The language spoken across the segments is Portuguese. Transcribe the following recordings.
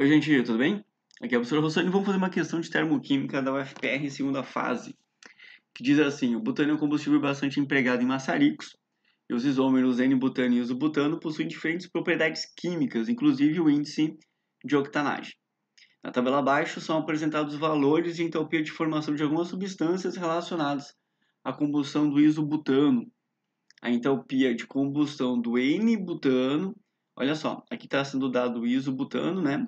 Oi, gente, tudo bem? Aqui é o professor Rossani e vamos fazer uma questão de termoquímica da UFPR segunda fase, que diz assim, o butano é um combustível bastante empregado em maçaricos, e os isômeros N-butano e isobutano possuem diferentes propriedades químicas, inclusive o índice de octanagem. Na tabela abaixo são apresentados valores de entalpia de formação de algumas substâncias relacionadas à combustão do isobutano, a entalpia de combustão do N-butano, olha só, aqui está sendo dado o isobutano, né?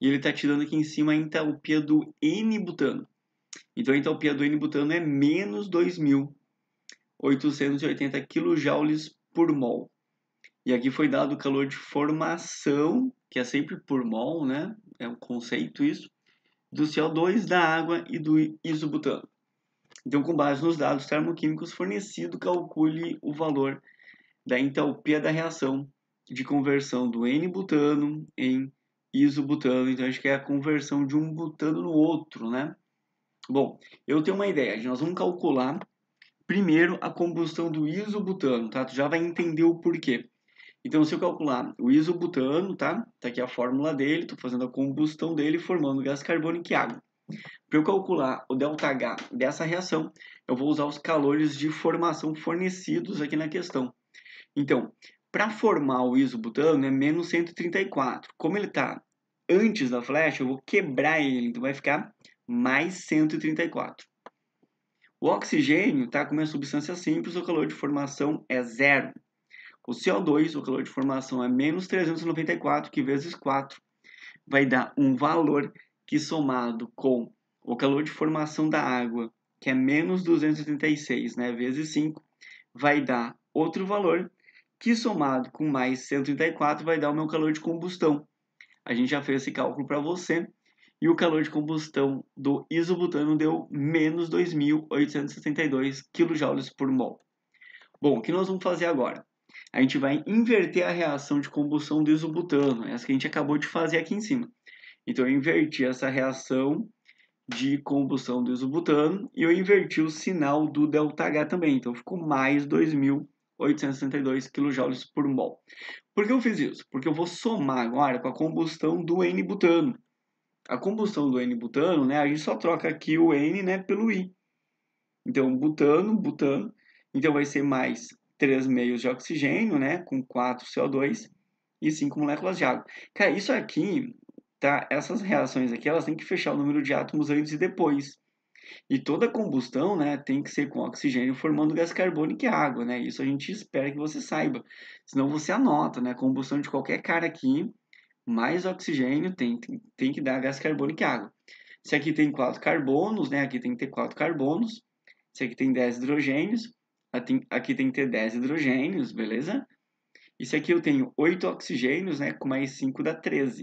E ele está tirando aqui em cima a entalpia do N-butano. Então a entalpia do N-butano é menos 2.880 kJ por mol. E aqui foi dado o calor de formação, que é sempre por mol, né? É um conceito isso, do CO2, da água e do isobutano. Então, com base nos dados termoquímicos fornecidos, calcule o valor da entalpia da reação de conversão do N-butano em isobutano. Então, a gente quer é a conversão de um butano no outro, né? Bom, eu tenho uma ideia. Nós vamos calcular primeiro a combustão do isobutano, tá? Tu já vai entender o porquê. Então, se eu calcular o isobutano, tá? Tá aqui a fórmula dele, estou fazendo a combustão dele, formando gás carbônico e água. Para eu calcular o ΔH dessa reação, eu vou usar os calores de formação fornecidos aqui na questão. Então, para formar o isobutano é menos 134. Como ele está antes da flecha, eu vou quebrar ele, então vai ficar mais 134. O oxigênio está como uma substância simples, o calor de formação é zero. O CO2, o calor de formação é menos 394, que vezes 4 vai dar um valor que somado com o calor de formação da água, que é menos 236, né, vezes 5, vai dar outro valor, que somado com mais 134 vai dar o meu calor de combustão, a gente já fez esse cálculo para você. E o calor de combustão do isobutano deu menos 2.872 kJ por mol. Bom, o que nós vamos fazer agora? A gente vai inverter a reação de combustão do isobutano, essa que a gente acabou de fazer aqui em cima. Então, eu inverti essa reação de combustão do isobutano e eu inverti o sinal do ΔH também. Então, ficou mais 2.000 862 kJ por mol. Por que eu fiz isso? Porque eu vou somar agora com a combustão do N-butano. A combustão do N-butano, né, a gente só troca aqui o N né, pelo I. Então, butano, butano. Então, vai ser mais 3 meios de oxigênio, né, com 4 CO2 e 5 moléculas de água. Cara, isso aqui, tá? Essas reações aqui, elas têm que fechar o número de átomos antes e depois. E toda combustão né, tem que ser com oxigênio formando gás carbônico e água, né? Isso a gente espera que você saiba. Senão você anota, né? Combustão de qualquer cara aqui, mais oxigênio tem, tem, tem que dar gás carbônico e água. Se aqui tem quatro carbonos, né? Aqui tem que ter quatro carbonos. Se aqui tem 10 hidrogênios, aqui tem que ter 10 hidrogênios, beleza? E se aqui eu tenho 8 oxigênios, né? Com mais 5 dá 13.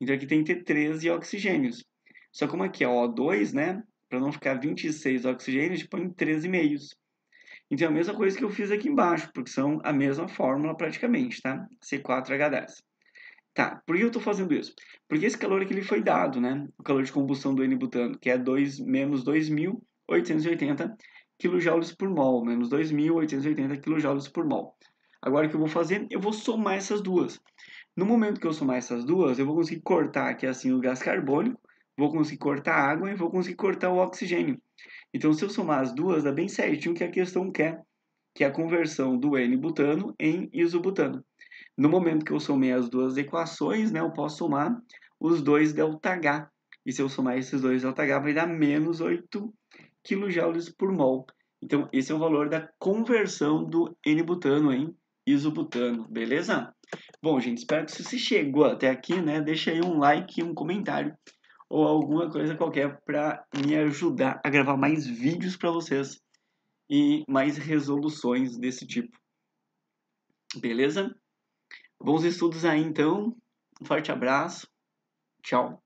Então aqui tem que ter 13 oxigênios. Só como aqui é O2, né? Para não ficar 26 oxigênios, põe tipo, 13 meios. Então, é a mesma coisa que eu fiz aqui embaixo, porque são a mesma fórmula praticamente, tá? C4H10. Tá, por que eu estou fazendo isso? Porque esse calor aqui ele foi dado, né? O calor de combustão do N-butano, que é 2 menos 2.880 kJ por mol, menos 2.880 kJ por mol. Agora, o que eu vou fazer? Eu vou somar essas duas. No momento que eu somar essas duas, eu vou conseguir cortar aqui assim o gás carbônico, vou conseguir cortar a água e vou conseguir cortar o oxigênio. Então, se eu somar as duas, dá bem certinho o que a questão quer, que é a conversão do N-butano em isobutano. No momento que eu somei as duas equações, né, eu posso somar os dois ΔH. E se eu somar esses dois ΔH, vai dar menos 8 kJ por mol. Então, esse é o valor da conversão do N-butano em isobutano, beleza? Bom, gente, espero que se você chegou até aqui, né, deixa aí um like e um comentário ou alguma coisa qualquer para me ajudar a gravar mais vídeos para vocês e mais resoluções desse tipo. Beleza? Bons estudos aí então. Um forte abraço. Tchau.